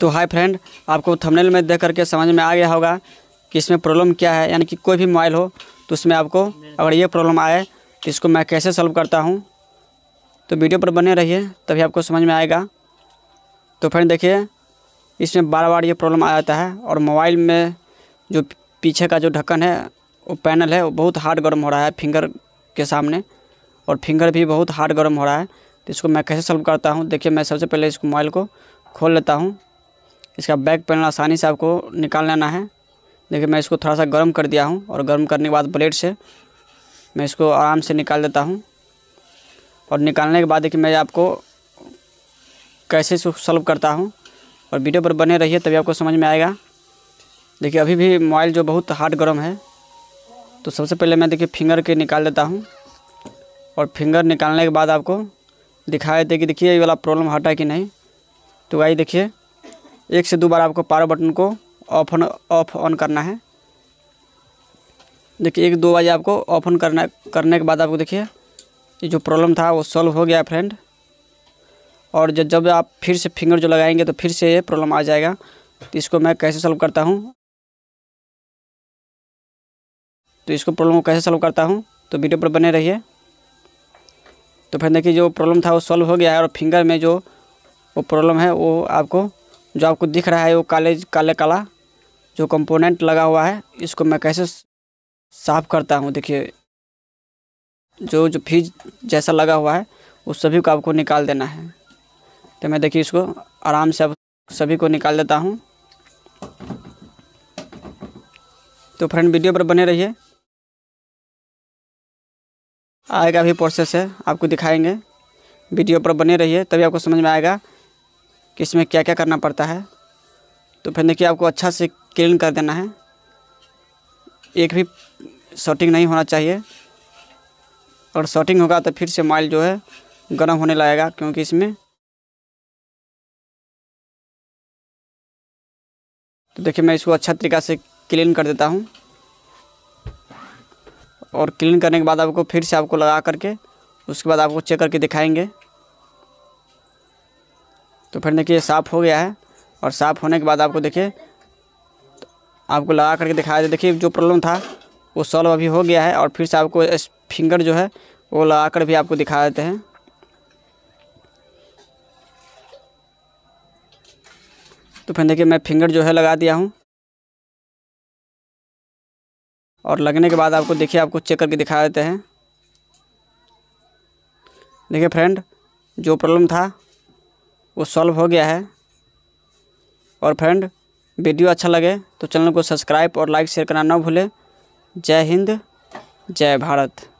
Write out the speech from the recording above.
तो hi friend आपको thumbnail में देख करके समझ में आ गया होगा कि इसमें प्रॉब्लम क्या है यानी कि कोई भी मोबाइल हो तो उसमें आपको अगर ये प्रॉब्लम आए तो इसको मैं कैसे सॉल्व करता हूँ तो वीडियो पर बने रहिए तभी आपको समझ में आएगा तो फ्रेंड देखिए इसमें बार बार ये प्रॉब्लम आ जाता है और मोबाइल में जो पीछे का जो ढक्कन है वो पैनल है वो बहुत हार्ड गर्म हो रहा है फिंगर के सामने और फिंगर भी बहुत हार्ड गर्म हो रहा है तो इसको मैं कैसे सॉल्व करता हूँ देखिए मैं सबसे पहले इसको मोबाइल को खोल लेता हूँ इसका बैक पैनल आसानी से आपको निकाल लेना है देखिए मैं इसको थोड़ा सा गर्म कर दिया हूँ और गर्म करने के बाद ब्लेड से मैं इसको आराम से निकाल देता हूँ और निकालने के बाद देखिए मैं आपको कैसे इसको सॉल्व करता हूँ और वीडियो पर बने रहिए तभी आपको समझ में आएगा देखिए अभी भी मोबाइल जो बहुत हार्ड गर्म है तो सबसे पहले मैं देखिए फिंगर के निकाल देता हूँ और फिंगर निकालने के बाद आपको दिखाए थे कि देखिए ये वाला प्रॉब्लम हटा कि नहीं तो आई देखिए एक से दो बार आपको पावर बटन को ऑफ ऑन ऑफ ऑन करना है देखिए एक दो बार आपको ऑफ ऑन करना करने के बाद आपको देखिए ये जो प्रॉब्लम था वो सॉल्व हो गया फ्रेंड और जब जब आप फिर से फिंगर जो लगाएंगे तो फिर से ये प्रॉब्लम आ जाएगा तो इसको मैं कैसे सॉल्व करता हूँ तो इसको प्रॉब्लम को कैसे सॉल्व करता हूँ तो वीडियो पर बने रहिए तो फिर देखिए जो प्रॉब्लम था वो सॉल्व हो गया है और फिंगर में जो वो प्रॉब्लम है वो आपको जो आपको दिख रहा है वो काले काले काला जो कंपोनेंट लगा हुआ है इसको मैं कैसे साफ़ करता हूँ देखिए जो जो फीज जैसा लगा हुआ है उस सभी को आपको निकाल देना है तो मैं देखिए इसको आराम से अब सभी को निकाल देता हूँ तो फ्रेंड वीडियो पर बने रहिए आएगा भी प्रोसेस है आपको दिखाएंगे वीडियो पर बने रहिए तभी आपको समझ में आएगा कि इसमें क्या क्या करना पड़ता है तो फिर देखिए आपको अच्छा से क्लीन कर देना है एक भी शॉटिंग नहीं होना चाहिए और शॉटिंग होगा तो फिर से माइल जो है गर्म होने लगेगा क्योंकि इसमें तो देखिए मैं इसको अच्छा तरीका से क्लीन कर देता हूँ और क्लीन करने के बाद आपको फिर से आपको लगा करके उसके बाद आपको चेक करके दिखाएंगे तो फिर देखिए साफ़ हो गया है और साफ़ होने के बाद आपको देखिए आपको लगा करके दिखाया देखिए जो प्रॉब्लम था वो सॉल्व अभी हो गया है और फिर से आपको इस फिंगर जो है वो लगा कर भी आपको दिखा देते हैं तो फिर देखिए मैं फिंगर जो है लगा दिया हूँ और लगने के बाद आपको देखिए आपको चेक करके दिखा देते हैं देखिए फ्रेंड जो प्रॉब्लम था वो सॉल्व हो गया है और फ्रेंड वीडियो अच्छा लगे तो चैनल को सब्सक्राइब और लाइक शेयर करना ना भूलें जय हिंद जय भारत